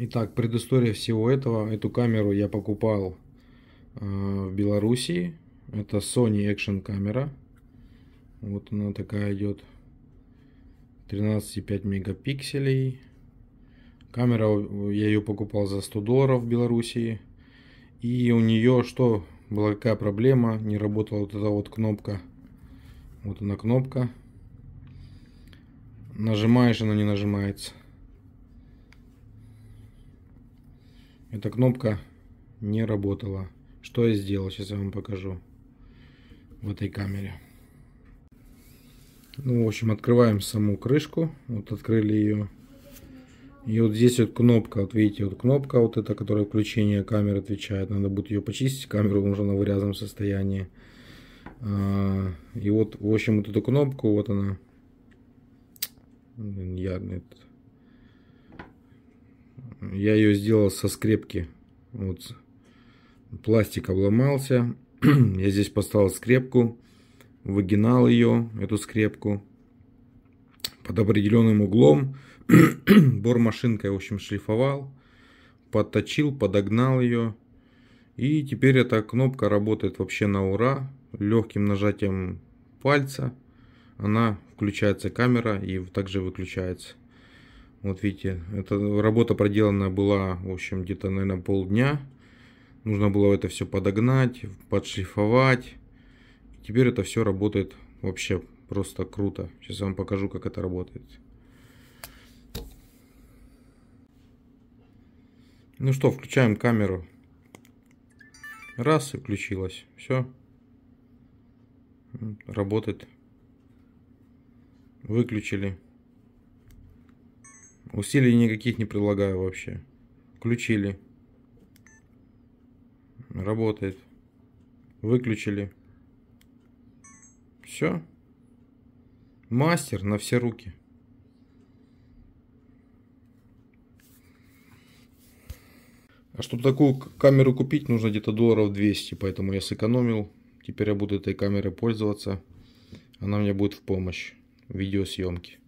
Итак, предыстория всего этого. Эту камеру я покупал э, в Белоруссии. Это Sony Action камера. Вот она такая идет. 13,5 мегапикселей. Камера, э, я ее покупал за 100 долларов в Белоруссии. И у нее что, была какая проблема, не работала вот эта вот кнопка. Вот она кнопка. Нажимаешь, она не нажимается. эта кнопка не работала. Что я сделал, сейчас я вам покажу в этой камере. Ну, в общем, открываем саму крышку. Вот открыли ее. И вот здесь вот кнопка, вот видите, вот кнопка вот эта, которая включение камеры отвечает. Надо будет ее почистить, камеру нужно на грязном состоянии. А, и вот, в общем, вот эту кнопку, вот она. Я, я ее сделал со скрепки. Вот пластик обломался. Я здесь поставил скрепку, выгинал ее, эту скрепку, под определенным углом. Бормашинкой, в общем, шлифовал, подточил, подогнал ее. И теперь эта кнопка работает вообще на ура. Легким нажатием пальца она включается камера и также выключается. Вот видите, эта работа проделана была, в общем, где-то, наверное, полдня. Нужно было это все подогнать, подшлифовать. Теперь это все работает вообще просто круто. Сейчас я вам покажу, как это работает. Ну что, включаем камеру. Раз и включилась. Все. Работает. Выключили. Усилий никаких не предлагаю вообще. Включили. Работает. Выключили. Все. Мастер на все руки. А чтобы такую камеру купить, нужно где-то долларов 200, поэтому я сэкономил. Теперь я буду этой камерой пользоваться. Она мне будет в помощь в видеосъемке.